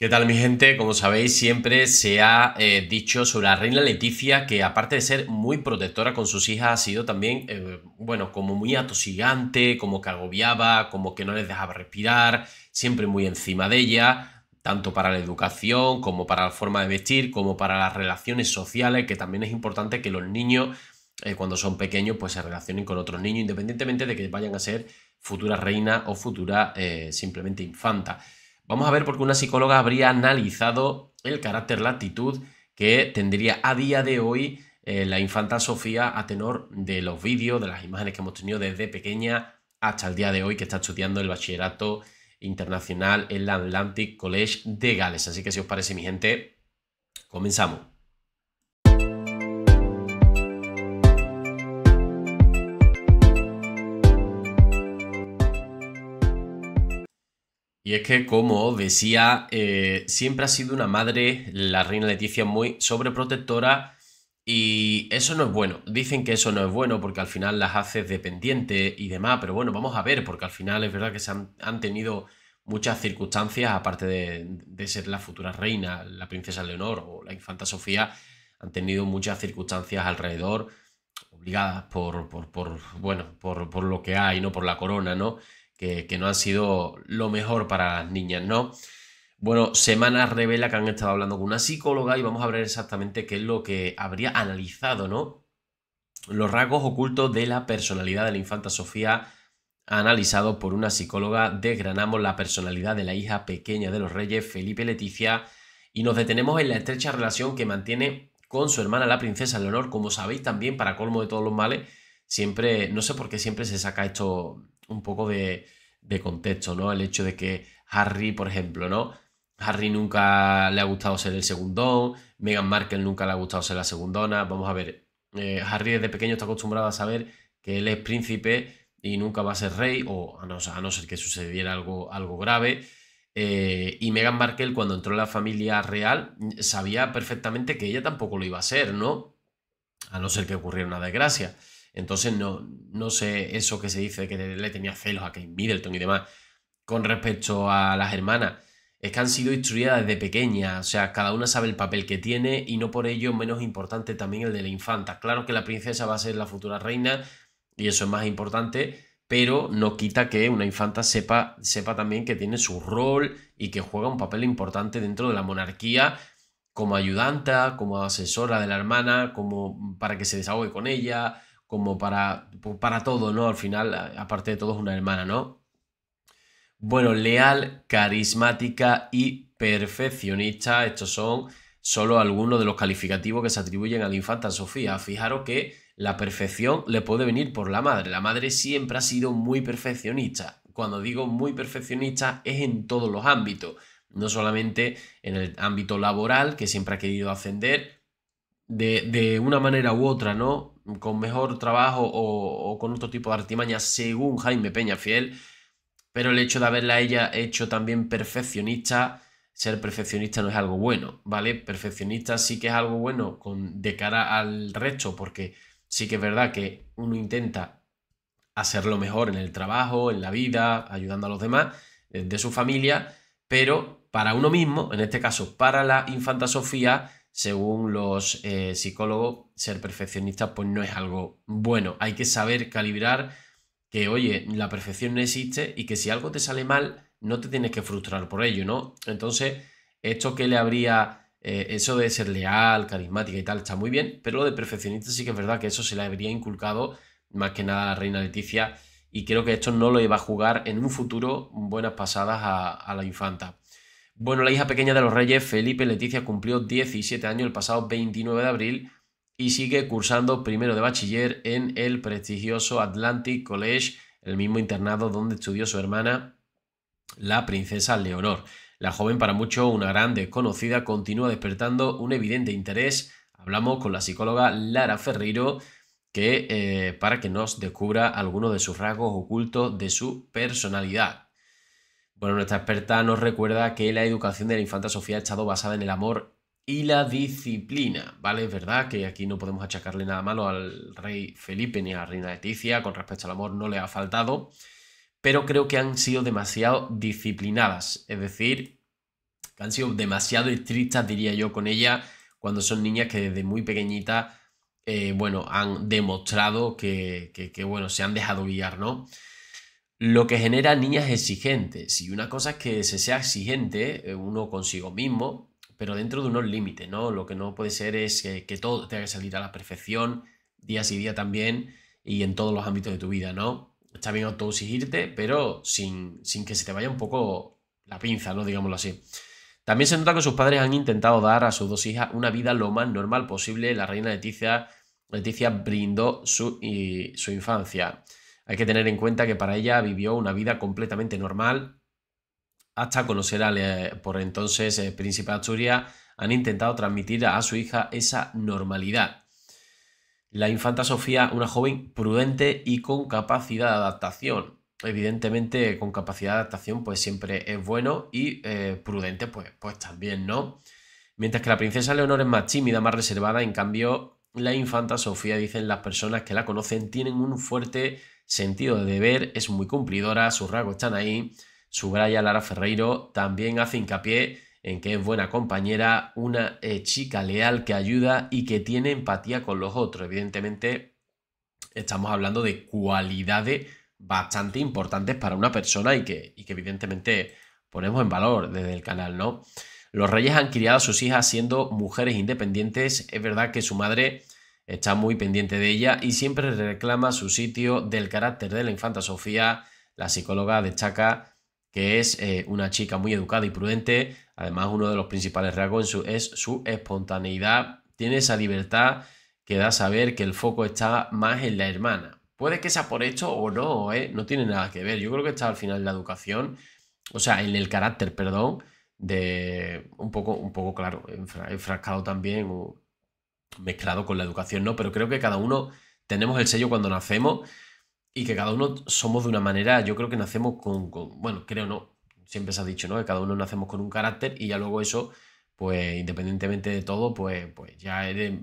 ¿Qué tal mi gente? Como sabéis, siempre se ha eh, dicho sobre la reina Leticia que aparte de ser muy protectora con sus hijas, ha sido también, eh, bueno, como muy atosigante, como que agobiaba, como que no les dejaba respirar, siempre muy encima de ella, tanto para la educación como para la forma de vestir, como para las relaciones sociales, que también es importante que los niños, eh, cuando son pequeños, pues se relacionen con otros niños, independientemente de que vayan a ser futura reina o futura simplemente infanta. Vamos a ver por qué una psicóloga habría analizado el carácter actitud que tendría a día de hoy eh, la infanta Sofía a tenor de los vídeos, de las imágenes que hemos tenido desde pequeña hasta el día de hoy que está estudiando el bachillerato internacional en la Atlantic College de Gales. Así que si os parece mi gente, comenzamos. Y es que, como decía, eh, siempre ha sido una madre, la reina Leticia, muy sobreprotectora y eso no es bueno. Dicen que eso no es bueno porque al final las haces dependientes y demás, pero bueno, vamos a ver, porque al final es verdad que se han, han tenido muchas circunstancias, aparte de, de, ser la futura reina, la princesa Leonor o la infanta Sofía, han tenido muchas circunstancias alrededor, obligadas por, por, por bueno, por, por, lo que hay, no por la corona, ¿no? que, no han sido lo mejor para las niñas, ¿no? Bueno, semana revela que han estado hablando con una psicóloga y vamos a ver exactamente qué es lo que habría analizado, ¿no? Los rasgos ocultos de la personalidad de la infanta Sofía analizado por una psicóloga, desgranamos la personalidad de la hija pequeña de los reyes, Felipe Leticia, y nos detenemos en la estrecha relación que mantiene con su hermana la princesa Leonor, como sabéis también, para colmo de todos los males, siempre, no sé por qué siempre se saca esto, un poco de, contexto, ¿no? El hecho de que Harry, por ejemplo, ¿no? Harry nunca le ha gustado ser el segundón, Meghan Markle nunca le ha gustado ser la segundona. Vamos a ver, eh, Harry desde pequeño está acostumbrado a saber que él es príncipe y nunca va a ser rey, o a no, ser que sucediera algo, algo grave. Eh, y Meghan Markle, cuando entró en la familia real, sabía perfectamente que ella tampoco lo iba a ser, ¿no? A no ser que ocurriera una desgracia. Entonces no, no sé eso que se dice que le tenía celos a Kate Middleton y demás. Con respecto a las hermanas, es que han sido instruidas desde pequeñas, o sea, cada una sabe el papel que tiene y no por ello menos importante también el de la infanta. Claro que la princesa va a ser la futura reina y eso es más importante, pero no quita que una infanta sepa, sepa también que tiene su rol y que juega un papel importante dentro de la monarquía como ayudanta, como asesora de la hermana, como para que se desahogue con ella, como para, para todo, ¿no? Al final, aparte de todo, es una hermana, ¿no? Bueno, leal, carismática y perfeccionista. Estos son solo algunos de los calificativos que se atribuyen a la infanta Sofía. Fijaros que la perfección le puede venir por la madre. La madre siempre ha sido muy perfeccionista. Cuando digo muy perfeccionista es en todos los ámbitos, no solamente en el ámbito laboral, que siempre ha querido ascender de, de una manera u otra, ¿no? con mejor trabajo o, con otro tipo de artimaña, según Jaime Peña Fiel, pero el hecho de haberla ella hecho también perfeccionista, ser perfeccionista no es algo bueno, ¿vale? Perfeccionista sí que es algo bueno con, de cara al resto, porque sí que es verdad que uno intenta hacerlo mejor en el trabajo, en la vida, ayudando a los demás, eh, de su familia, pero para uno mismo, en este caso para la infanta Sofía, según los eh, psicólogos, ser perfeccionista pues no es algo bueno. Hay que saber calibrar que, oye, la perfección no existe y que si algo te sale mal, no te tienes que frustrar por ello, ¿no? Entonces, esto que le habría, eh, eso de ser leal, carismática y tal, está muy bien, pero lo de perfeccionista sí que es verdad que eso se le habría inculcado más que nada a la reina Leticia y creo que esto no lo iba a jugar en un futuro buenas pasadas a la infanta. Bueno, la hija pequeña de los reyes, Felipe Leticia, cumplió 17 años el pasado 29 de abril y sigue cursando primero de bachiller en el prestigioso Atlantic College, el mismo internado donde estudió su hermana, la princesa Leonor. La joven, para muchos una gran desconocida, continúa despertando un evidente interés. Hablamos con la psicóloga Lara Ferreiro que, eh, para que nos descubra algunos de sus rasgos ocultos de su personalidad. Bueno, nuestra experta nos recuerda que la educación de la infanta Sofía ha estado basada en el amor y la disciplina, ¿vale? Es verdad que aquí no podemos achacarle nada malo al rey Felipe ni a la reina Leticia, con respecto al amor no le ha faltado, pero creo que han sido demasiado disciplinadas, es decir, que han sido demasiado estrictas, diría yo, con ella, cuando son niñas que desde muy pequeñitas, eh, bueno, han demostrado que, que, bueno, se han dejado guiar, ¿no? lo que genera niñas exigentes. Y una cosa es que se sea exigente eh, uno consigo mismo, pero dentro de unos límites, ¿no? Lo que no puede ser es que, todo tenga que salir a la perfección, día sí día también, y en todos los ámbitos de tu vida, ¿no? Está bien autoexigirte, pero sin, sin que se te vaya un poco la pinza, ¿no? Digámoslo así. También se nota que sus padres han intentado dar a sus dos hijas una vida lo más normal posible. La reina Leticia, Leticia brindó su, y, su infancia hay que tener en cuenta que para ella vivió una vida completamente normal hasta conocer al eh, por entonces el eh, príncipe de Asturias. Han intentado transmitir a su hija esa normalidad. La infanta Sofía, una joven prudente y con capacidad de adaptación. Evidentemente, con capacidad de adaptación, pues siempre es bueno y eh, prudente, pues, pues también, ¿no? Mientras que la princesa Leonor es más tímida, más reservada, en cambio, la infanta Sofía, dicen las personas que la conocen, tienen un fuerte sentido de deber, es muy cumplidora, sus rasgos están ahí. Su braya Lara Ferreiro también hace hincapié en que es buena compañera, una eh, chica leal que ayuda y que tiene empatía con los otros. Evidentemente, estamos hablando de cualidades bastante importantes para una persona y que, y que evidentemente ponemos en valor desde el canal, ¿no? Los reyes han criado a sus hijas siendo mujeres independientes. Es verdad que su madre está muy pendiente de ella y siempre reclama su sitio del carácter de la infanta Sofía. La psicóloga de Chaca, que es eh, una chica muy educada y prudente. Además, uno de los principales rasgos es su espontaneidad. Tiene esa libertad que da a saber que el foco está más en la hermana. Puede que sea por esto o no, ¿eh? no tiene nada que ver. Yo creo que está al final en la educación, o sea, en el carácter, perdón, de un poco, un poco claro, enfrascado también mezclado con la educación, ¿no? Pero creo que cada uno tenemos el sello cuando nacemos y que cada uno somos de una manera, yo creo que nacemos con, bueno, creo no, siempre se ha dicho, ¿no? Que cada uno nacemos con un carácter y ya luego eso, pues independientemente de todo, pues, pues ya eres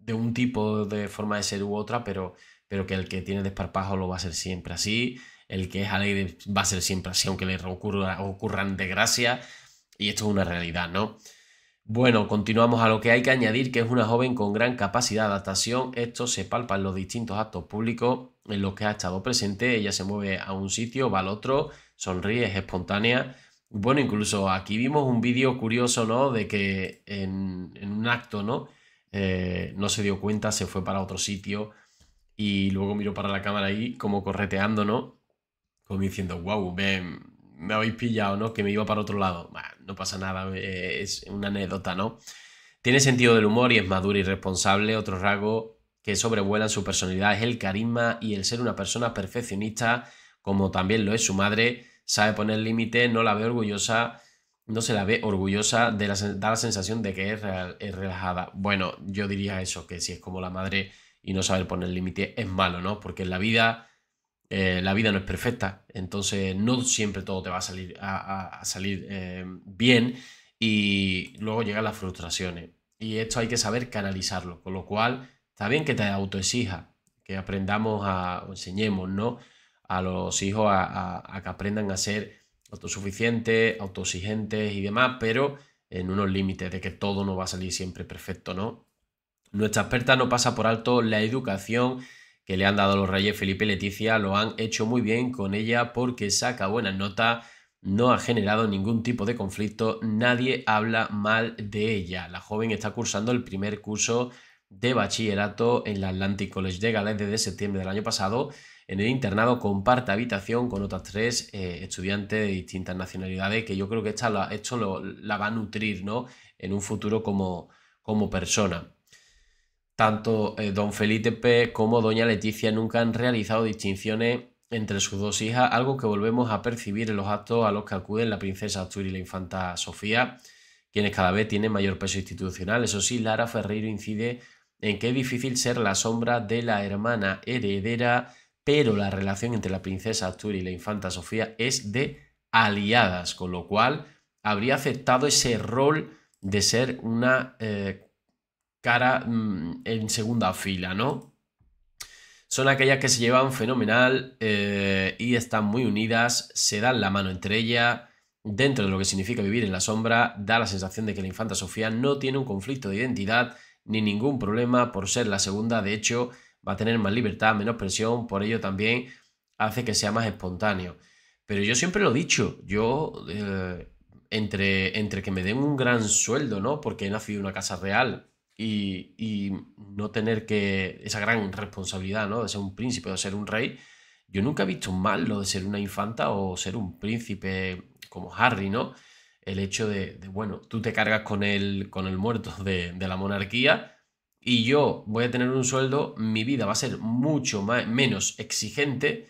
de un tipo de forma de ser u otra, pero, pero que el que tiene desparpajo lo va a ser siempre así, el que es alegre va a ser siempre así, aunque le ocurra, ocurran desgracias, y esto es una realidad, ¿no? Bueno, continuamos a lo que hay que añadir, que es una joven con gran capacidad de adaptación. Esto se palpa en los distintos actos públicos en los que ha estado presente. Ella se mueve a un sitio, va al otro, sonríe, es espontánea. Bueno, incluso aquí vimos un vídeo curioso, ¿no? De que en, un acto, ¿no? Eh, no se dio cuenta, se fue para otro sitio y luego miró para la cámara ahí como correteando, ¿no? Como diciendo, wow, ven, me habéis pillado, ¿no? Que me iba para otro lado. no pasa nada, eh, es una anécdota, ¿no? Tiene sentido del humor y es madura y responsable. Otro rasgo que sobrevuela en su personalidad es el carisma y el ser una persona perfeccionista, como también lo es su madre. Sabe poner límites, no la ve orgullosa, no se la ve orgullosa, de la, da la sensación de que es, es relajada. Bueno, yo diría eso, que si es como la madre y no saber poner límites es malo, ¿no? Porque en la vida eh, la vida no es perfecta, entonces no siempre todo te va a salir, a, salir eh, bien y luego llegan las frustraciones. Y esto hay que saber canalizarlo, con lo cual está bien que te autoexija, que aprendamos a, o enseñemos, ¿no? A los hijos a, que aprendan a ser autosuficientes, autoexigentes y demás, pero en unos límites de que todo no va a salir siempre perfecto, ¿no? Nuestra experta no pasa por alto la educación que le han dado los Reyes Felipe y Leticia lo han hecho muy bien con ella porque saca buenas notas, no ha generado ningún tipo de conflicto, nadie habla mal de ella. La joven está cursando el primer curso de bachillerato en el Atlantic College de Gales desde septiembre del año pasado. En el internado comparte habitación con otras tres eh, estudiantes de distintas nacionalidades que yo creo que esto lo, la va a nutrir ¿no? en un futuro como persona. Tanto eh, don Felipe como doña Leticia nunca han realizado distinciones entre sus dos hijas, algo que volvemos a percibir en los actos a los que acuden la princesa Astur y la infanta Sofía, quienes cada vez tienen mayor peso institucional. Eso sí, Lara Ferreiro incide en que es difícil ser la sombra de la hermana heredera, pero la relación entre la princesa Astur y la infanta Sofía es de aliadas, con lo cual habría aceptado ese rol de ser una eh, cara mm, en segunda fila, ¿no? Son aquellas que se llevan fenomenal eh, y están muy unidas, se dan la mano entre ellas. Dentro de lo que significa vivir en la sombra, da la sensación de que la infanta Sofía no tiene un conflicto de identidad ni ningún problema por ser la segunda. De hecho, va a tener más libertad, menos presión, por ello también hace que sea más espontáneo. Pero yo siempre lo he dicho, yo eh, entre, entre que me den un gran sueldo, ¿no? Porque he nacido en una casa real y, no tener que esa gran responsabilidad, ¿no? De ser un príncipe o ser un rey. Yo nunca he visto mal lo de ser una infanta o ser un príncipe como Harry, ¿no? El hecho de, bueno, tú te cargas con el, con el muerto de, la monarquía y yo voy a tener un sueldo, mi vida va a ser mucho menos exigente.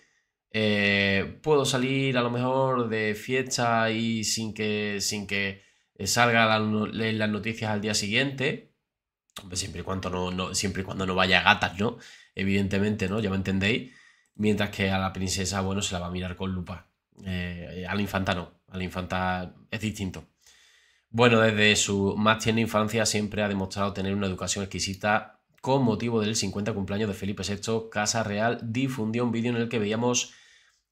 Eh, puedo salir a lo mejor de fiesta y sin que, sin que salga las noticias al día siguiente siempre y cuando no, no, siempre cuando no vaya a gatas, ¿no? Evidentemente, ¿no? Ya me entendéis. Mientras que a la princesa, bueno, se la va a mirar con lupa. Eh, a la infanta no. A la infanta es distinto. Bueno, desde su más tierna infancia siempre ha demostrado tener una educación exquisita. Con motivo del 50 cumpleaños de Felipe VI, Casa Real difundió un vídeo en el que veíamos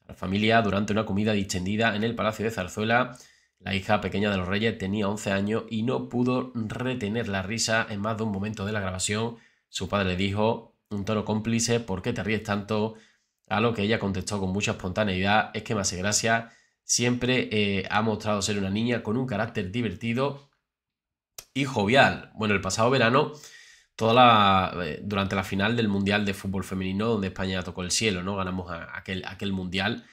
a la familia durante una comida distendida en el Palacio de Zarzuela la hija pequeña de los Reyes tenía 11 años y no pudo retener la risa en más de un momento de la grabación. Su padre le dijo, un tono cómplice, ¿por qué te ríes tanto? A lo que ella contestó con mucha espontaneidad, es que me gracia, siempre eh, ha mostrado ser una niña con un carácter divertido y jovial. Bueno, el pasado verano, toda la, eh, durante la final del Mundial de Fútbol Femenino, donde España tocó el cielo, ¿no? Ganamos aquel, aquel Mundial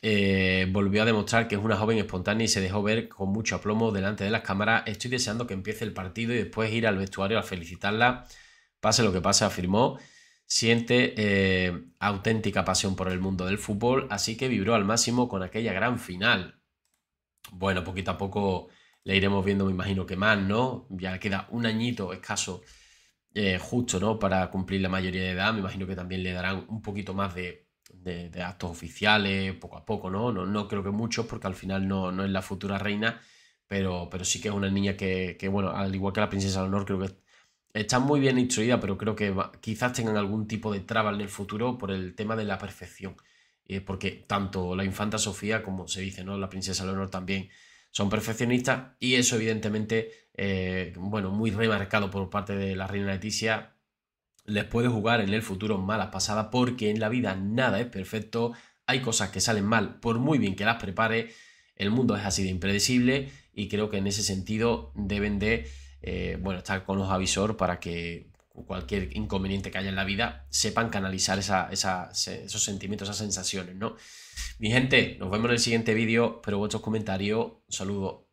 eh, volvió a demostrar que es una joven espontánea y se dejó ver con mucho aplomo delante de las cámaras. Estoy deseando que empiece el partido y después ir al vestuario a felicitarla. Pase lo que pase, afirmó. Siente eh, auténtica pasión por el mundo del fútbol, así que vibró al máximo con aquella gran final. Bueno, poquito a poco le iremos viendo, me imagino que más, ¿no? Ya queda un añito escaso, eh, justo, ¿no? Para cumplir la mayoría de edad. Me imagino que también le darán un poquito más de de, actos oficiales, poco a poco, ¿no? ¿no? No creo que muchos, porque al final no, es la futura reina, pero, pero sí que es una niña que, bueno, al igual que la princesa Leonor, creo que está muy bien instruida, pero creo que quizás tengan algún tipo de traba en el futuro por el tema de la perfección. porque tanto la infanta Sofía como se dice, ¿no? La princesa Leonor también son perfeccionistas y eso evidentemente, eh, bueno, muy remarcado por parte de la reina Leticia, les puede jugar en el futuro malas pasadas porque en la vida nada es perfecto, hay cosas que salen mal por muy bien que las prepare, el mundo es así de impredecible y creo que en ese sentido deben de eh, bueno, estar con los avisor para que cualquier inconveniente que haya en la vida sepan canalizar esos sentimientos, esas sensaciones, ¿no? Mi gente, nos vemos en el siguiente vídeo, pero vuestros comentarios, saludo.